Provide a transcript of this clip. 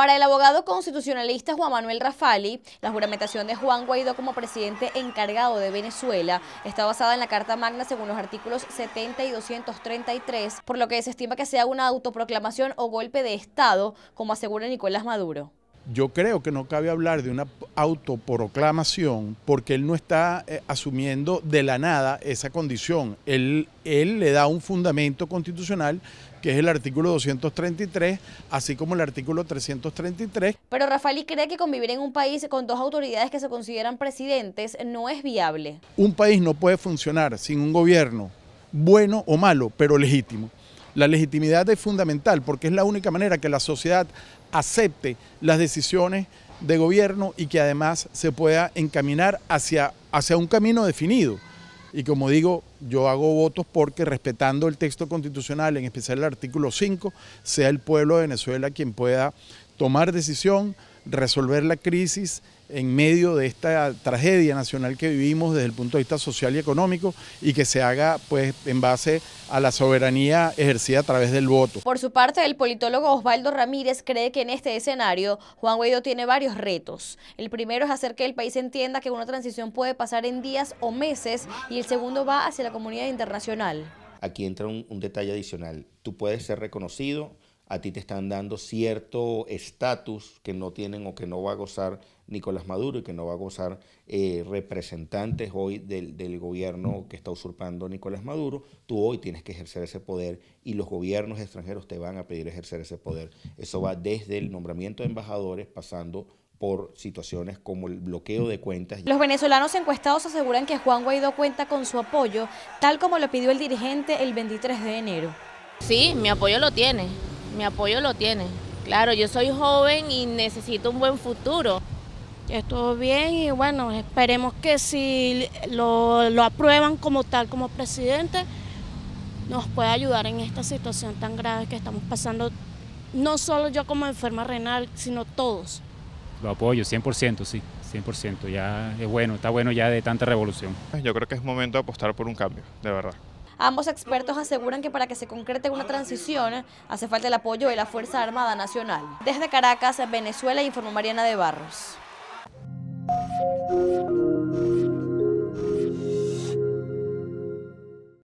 Para el abogado constitucionalista Juan Manuel Rafali, la juramentación de Juan Guaidó como presidente encargado de Venezuela está basada en la Carta Magna según los artículos 70 y 233, por lo que se estima que sea una autoproclamación o golpe de Estado, como asegura Nicolás Maduro yo creo que no cabe hablar de una autoproclamación porque él no está eh, asumiendo de la nada esa condición. Él, él le da un fundamento constitucional que es el artículo 233, así como el artículo 333. Pero Rafael cree que convivir en un país con dos autoridades que se consideran presidentes no es viable. Un país no puede funcionar sin un gobierno bueno o malo, pero legítimo. La legitimidad es fundamental porque es la única manera que la sociedad acepte las decisiones de gobierno y que además se pueda encaminar hacia, hacia un camino definido. Y como digo, yo hago votos porque respetando el texto constitucional, en especial el artículo 5, sea el pueblo de Venezuela quien pueda tomar decisión, resolver la crisis en medio de esta tragedia nacional que vivimos desde el punto de vista social y económico y que se haga pues en base a la soberanía ejercida a través del voto. Por su parte, el politólogo Osvaldo Ramírez cree que en este escenario Juan Guaidó tiene varios retos. El primero es hacer que el país entienda que una transición puede pasar en días o meses y el segundo va hacia la comunidad internacional. Aquí entra un, un detalle adicional. Tú puedes ser reconocido a ti te están dando cierto estatus que no tienen o que no va a gozar Nicolás Maduro y que no va a gozar eh, representantes hoy del, del, gobierno que está usurpando Nicolás Maduro, tú hoy tienes que ejercer ese poder y los gobiernos extranjeros te van a pedir ejercer ese poder. Eso va desde el nombramiento de embajadores pasando por situaciones como el bloqueo de cuentas. Los venezolanos encuestados aseguran que Juan Guaidó cuenta con su apoyo, tal como lo pidió el dirigente el 23 de enero. Sí, mi apoyo lo tiene mi apoyo lo tiene. Claro, yo soy joven y necesito un buen futuro. Estuvo bien y bueno, esperemos que si lo, lo aprueban como tal, como presidente, nos pueda ayudar en esta situación tan grave que estamos pasando, no solo yo como enferma renal, sino todos. Lo apoyo, 100%, sí, 100%, ya es bueno, está bueno ya de tanta revolución. Yo creo que es momento de apostar por un cambio, de verdad. Ambos expertos aseguran que para que se concrete una transición hace falta el apoyo de la Fuerza Armada Nacional. Desde Caracas, Venezuela, informó Mariana de Barros.